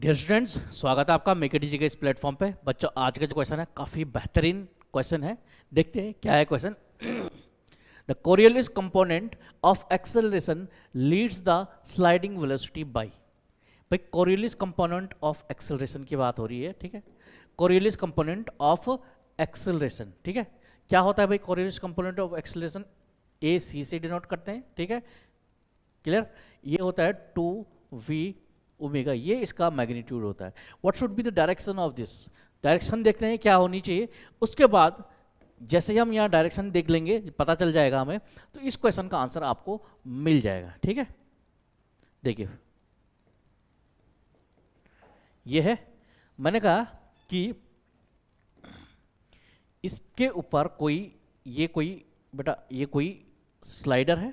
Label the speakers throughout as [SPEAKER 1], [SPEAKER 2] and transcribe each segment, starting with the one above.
[SPEAKER 1] dear students स्वागत है आपका मेके जी के इस प्लेटफॉर्म पे बच्चों आज का जो क्वेश्चन है काफ़ी बेहतरीन क्वेश्चन है देखते हैं क्या है question the Coriolis component of acceleration leads the sliding velocity by भाई कोरियलिस कंपोनेंट ऑफ एक्सेलरेशन की बात हो रही है ठीक है कोरियलिस कंपोनेंट ऑफ एक्सेलरेशन ठीक है क्या होता है भाई Coriolis component of acceleration A C से डिनोट करते हैं ठीक है क्लियर ये होता है टू वी ओमेगा ये इसका मैग्नीट्यूड होता है what should be the direction of this direction देखते हैं क्या होनी चाहिए उसके बाद जैसे ही हम यहाँ डायरेक्शन देख लेंगे पता चल जाएगा हमें तो इस क्वेश्चन का आंसर आपको मिल जाएगा ठीक है देखिए ये है मैंने कहा कि इसके ऊपर कोई ये कोई बेटा ये कोई स्लाइडर है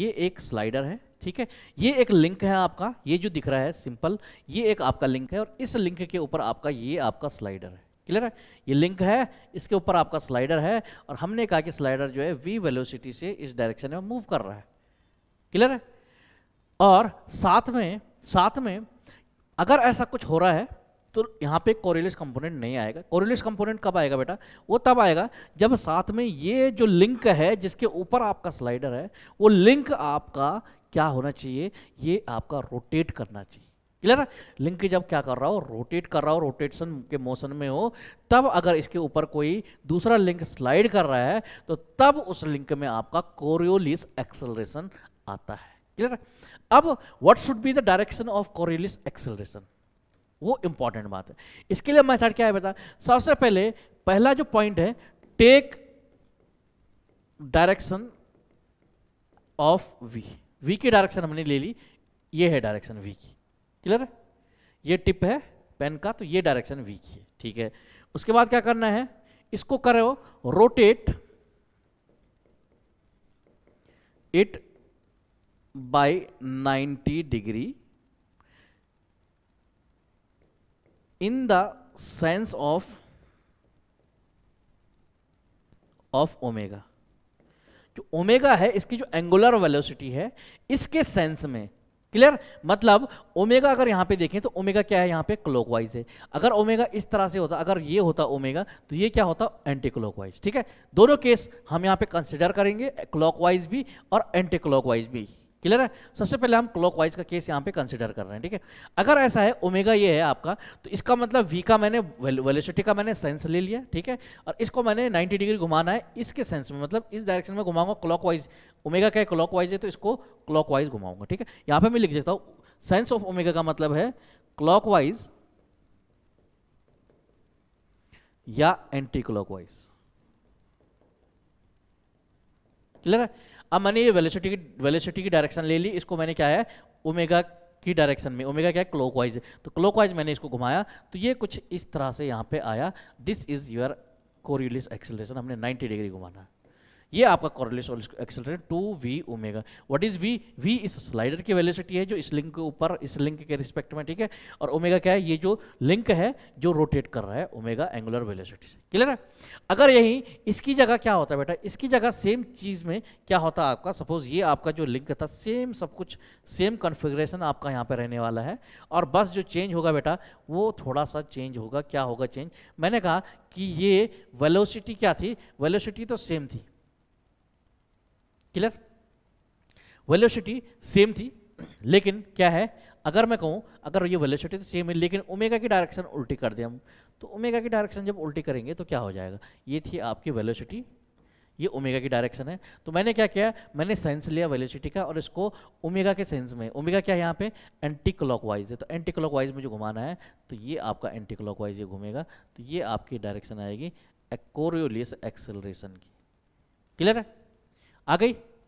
[SPEAKER 1] ये एक स्लाइडर है ठीक है ये एक लिंक है आपका ये जो दिख रहा है सिंपल ये एक आपका लिंक है और इस लिंक के ऊपर आपका ये आपका स्लाइडर है क्लियर है ये लिंक है इसके ऊपर आपका स्लाइडर है और हमने कहा कि स्लाइडर जो है वी वेलोसिटी से इस डायरेक्शन में मूव कर रहा है क्लियर है और साथ में साथ में अगर ऐसा कुछ हो रहा है तो यहाँ पे कोरिलिस कंपोनेंट नहीं आएगा कोरिलिस कंपोनेंट कब आएगा बेटा वो तब आएगा जब साथ में ये जो लिंक है जिसके ऊपर आपका स्लाइडर है वो लिंक आपका क्या होना चाहिए ये आपका रोटेट करना चाहिए क्लियर है लिंकेज अब क्या कर रहा हो रोटेट कर रहा हो रोटेशन के मोशन में हो तब अगर इसके ऊपर कोई दूसरा लिंक स्लाइड कर रहा है तो तब उस लिंक में आपका कोरियोलिस एक्सेलरेशन आता है क्लियर अब what should be the direction of Coriolis acceleration वो इंपॉर्टेंट बात है इसके लिए मैथड क्या है बता सबसे पहले पहला जो पॉइंट है take direction of V V की डायरेक्शन हमने ले ली ये है डायरेक्शन वी की क्लियर है ये टिप है पेन का तो ये डायरेक्शन वी की है ठीक है उसके बाद क्या करना है इसको करो rotate it by 90 degree in the sense of of omega जो ओमेगा है इसकी जो एंगुलर वेलोसिटी है इसके सेंस में क्लियर मतलब ओमेगा अगर यहाँ पे देखें तो ओमेगा क्या है यहाँ पे क्लॉकवाइज है अगर ओमेगा इस तरह से होता अगर ये होता ओमेगा तो ये क्या होता एंटी क्लॉकवाइज ठीक है दोनों केस हम यहाँ पे कंसिडर करेंगे क्लॉकवाइज भी और एंटी क्लॉकवाइज भी क्लियर है सबसे पहले हम क्लॉकवाइज का केस यहाँ पे कंसिडर कर रहे हैं ठीक है अगर ऐसा है ओमेगा ये है आपका तो इसका मतलब वी का मैंने वेलोसिटी का मैंने सेंस ले लिया ठीक है और इसको मैंने 90 डिग्री घुमाना है इसके सेंस में मतलब इस डायरेक्शन में घुमाऊंगा क्लॉकवाइज ओमेगा का वाइज है तो इसको वाइज घुमाऊंगा ठीक है यहाँ पर मैं लिख देता हूँ सेंस ऑफ ओमेगा का मतलब है क्लॉकवाइज या एंटी क्लॉकवाइज क्लियर है अब मैंने ये वेलोसिटी की वेलोसिटी की डायरेक्शन ले ली इसको मैंने क्या है ओमेगा की डायरेक्शन में ओमेगा क्या है वाइज तो वाइज मैंने इसको घुमाया तो ये कुछ इस तरह से यहाँ पे आया this is your Coriolis acceleration हमने 90 डिग्री घुमाना ये आपका Coriolis accelerate two V omega what is V V इस स्लाइडर की वेलोसिटी है जो इस लिंक के ऊपर इस लिंक के रिस्पेक्ट में ठीक है और ओमेगा क्या है ये जो लिंक है जो रोटेट कर रहा है ओमेगा एंगुलर वेलोसिटी से क्लियर है अगर यही इसकी जगह क्या होता है बेटा इसकी जगह सेम चीज में क्या होता है आपका सपोज ये आपका जो लिंक था सेम सब कुछ सेम कन्फिग्रेशन आपका यहाँ पे रहने वाला है और बस जो चेंज होगा बेटा वो थोड़ा सा चेंज होगा क्या होगा चेंज मैंने कहा कि ये वेलोसिटी क्या थी वेलोसिटी तो सेम थी क्लियर वेलोसिटी सेम थी लेकिन क्या है अगर मैं कहूँ अगर ये वेलोसिटी तो सेम है लेकिन ओमेगा की डायरेक्शन उल्टी कर दें हम तो ओमेगा की डायरेक्शन जब उल्टी करेंगे तो क्या हो जाएगा ये थी आपकी वेलोसिटी ये ओमेगा की डायरेक्शन है तो मैंने क्या किया मैंने सेंस लिया वेलोसिटी का और इसको ओमेगा के सेंस में ओमेगा क्या है यहाँ पे एंटी क्लॉक है तो एंटी क्लॉक में जो घुमाना है तो ये आपका एंटी क्लॉक ये घूमेगा तो ये आपकी डायरेक्शन आएगी एक्ोरियोलियस एक्सेलरेशन की क्लियर है आ गई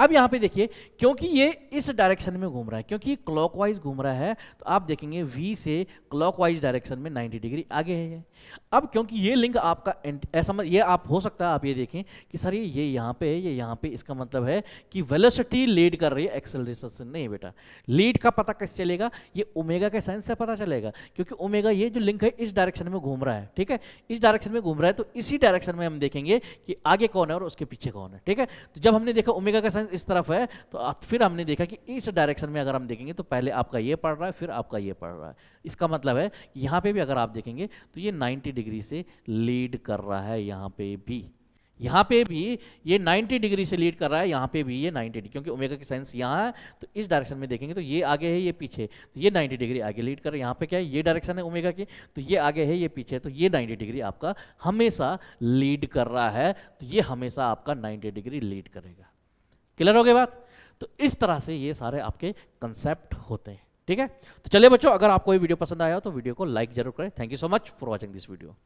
[SPEAKER 1] अब यहां पे देखिए क्योंकि ये इस डायरेक्शन में घूम रहा है क्योंकि क्लॉकवाइज घूम रहा है तो आप देखेंगे वी से क्लॉकवाइज डायरेक्शन में 90 डिग्री आगे है ये अब क्योंकि ये लिंक आपका ऐसा ये आप हो सकता है आप ये देखें कि सर ये ये यहाँ पे है ये यहाँ पे इसका मतलब है कि वेलोसिटी लीड कर रही है एक्सेलरेशन से नहीं बेटा लीड का पता कैसे चलेगा ये ओमेगा के साइंस से पता चलेगा क्योंकि ओमेगा ये जो लिंक है इस डायरेक्शन में घूम रहा है ठीक है इस डायरेक्शन में घूम रहा है तो इसी डायरेक्शन में हम देखेंगे कि आगे कौन है और उसके पीछे कौन है ठीक है तो जब हमने देखा ओमेगा का रेफरेंस इस तरफ है तो फिर हमने देखा कि इस डायरेक्शन में अगर हम देखेंगे तो पहले आपका ये पढ़ रहा है फिर आपका ये पढ़ रहा है इसका मतलब है यहाँ पे भी अगर आप देखेंगे तो ये 90 डिग्री से लीड कर रहा है यहाँ पे भी यहाँ पे भी ये 90 डिग्री से लीड कर रहा है यहाँ पे भी ये 90 डिग्री क्योंकि ओमेगा की साइंस यहाँ है तो इस डायरेक्शन में देखेंगे तो ये आगे है ये पीछे तो ये 90 डिग्री आगे लीड कर रहा है यहाँ पे क्या है ये डायरेक्शन है ओमेगा की तो ये आगे है ये पीछे तो ये 90 डिग्री आपका हमेशा लीड कर रहा है तो ये हमेशा आपका नाइन्टी डिग्री लीड करेगा क्लियर हो गई बात तो इस तरह से ये सारे आपके कंसेप्ट होते हैं ठीक है तो चलिए बच्चों अगर आपको ये वीडियो पसंद आया हो तो वीडियो को लाइक जरूर करें thank you so much for watching this video